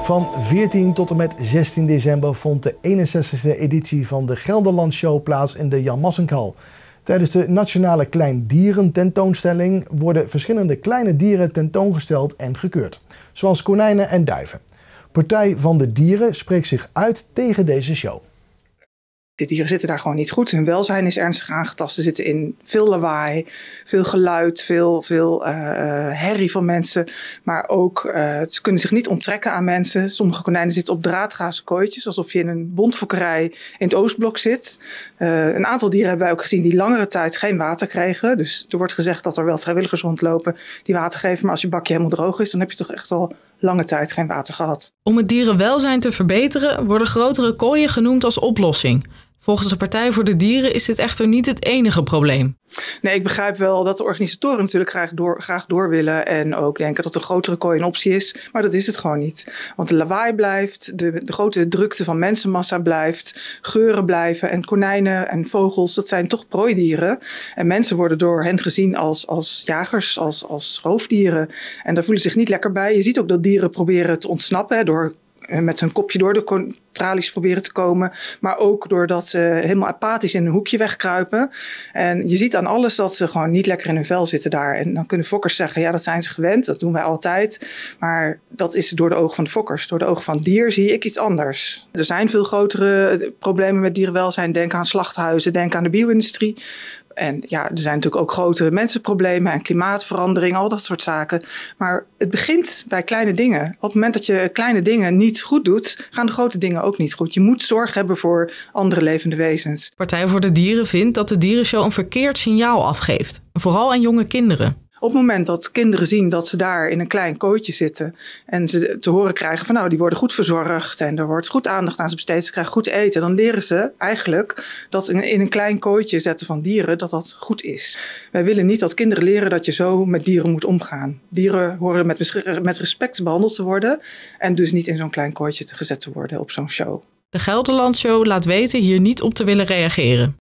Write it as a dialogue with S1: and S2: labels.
S1: Van 14 tot en met 16 december vond de 61e editie van de Gelderland Show plaats in de Jan Massenkhal. Tijdens de Nationale Kleindieren tentoonstelling worden verschillende kleine dieren tentoongesteld en gekeurd, zoals
S2: konijnen en duiven. Partij van de Dieren spreekt zich uit tegen deze show de dieren zitten daar gewoon niet goed. Hun welzijn is ernstig aangetast. Ze zitten in veel lawaai, veel geluid, veel, veel eh, eh, herrie van mensen. Maar ook, eh, ze kunnen zich niet onttrekken aan mensen. Sommige konijnen zitten op draadgrazen kooitjes, alsof je in een bondfokkerij in het Oostblok zit. een aantal dieren hebben wij ook gezien die langere tijd geen water kregen. Dus er wordt gezegd dat er wel vrijwilligers rondlopen die water geven. Maar als je bakje helemaal droog is, dan heb je toch echt al lange tijd geen water gehad.
S1: Om het dierenwelzijn te verbeteren worden grotere kooien genoemd als oplossing. Volgens de Partij voor de Dieren is dit echter niet het enige probleem.
S2: Nee, ik begrijp wel dat de organisatoren natuurlijk graag door, graag door willen. En ook denken dat een grotere kooi een optie is. Maar dat is het gewoon niet. Want de lawaai blijft, de, de grote drukte van mensenmassa blijft, geuren blijven. En konijnen en vogels, dat zijn toch prooidieren. En mensen worden door hen gezien als, als jagers, als, als roofdieren. En daar voelen ze zich niet lekker bij. Je ziet ook dat dieren proberen te ontsnappen door eh, met hun kopje door de proberen te komen. Maar ook doordat ze helemaal apathisch in een hoekje wegkruipen. En je ziet aan alles dat ze gewoon niet lekker in hun vel zitten daar. En dan kunnen fokkers zeggen, ja dat zijn ze gewend, dat doen wij altijd. Maar dat is door de ogen van de fokkers. Door de ogen van dier zie ik iets anders. Er zijn veel grotere problemen met dierenwelzijn. Denk aan slachthuizen, denk aan de bio-industrie. En ja, er zijn natuurlijk ook grote mensenproblemen en klimaatverandering, al dat soort zaken. Maar het begint bij kleine dingen. Op het moment dat je kleine dingen niet goed doet, gaan de grote dingen ook niet goed. Je moet zorg hebben voor andere levende wezens.
S1: Partij voor de Dieren vindt dat de dierenshow een verkeerd signaal afgeeft, vooral aan jonge kinderen.
S2: Op het moment dat kinderen zien dat ze daar in een klein kooitje zitten en ze te horen krijgen van nou, die worden goed verzorgd en er wordt goed aandacht aan ze besteed, ze krijgen goed eten, dan leren ze eigenlijk dat in een klein kooitje zetten van dieren, dat dat goed is. Wij willen niet dat kinderen leren dat je zo met dieren moet omgaan. Dieren horen met, met respect behandeld te worden en dus niet in zo'n klein kooitje gezet te worden op zo'n show.
S1: De Gelderland Show laat weten hier niet op te willen reageren.